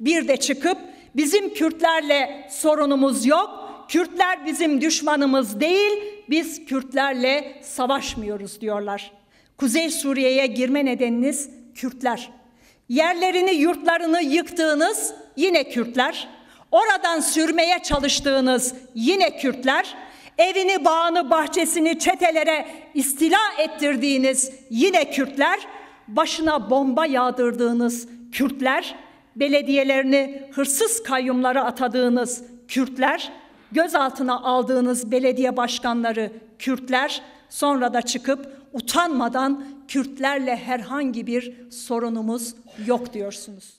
bir de çıkıp bizim Kürtlerle sorunumuz yok, Kürtler bizim düşmanımız değil, biz Kürtlerle savaşmıyoruz diyorlar. Kuzey Suriye'ye girme nedeniniz Kürtler. Yerlerini, yurtlarını yıktığınız yine Kürtler. Oradan sürmeye çalıştığınız yine Kürtler. Evini, bağını, bahçesini çetelere istila ettirdiğiniz yine Kürtler. Başına bomba yağdırdığınız Kürtler belediyelerini hırsız kayyumlara atadığınız Kürtler, gözaltına aldığınız belediye başkanları Kürtler, sonra da çıkıp utanmadan Kürtlerle herhangi bir sorunumuz yok diyorsunuz.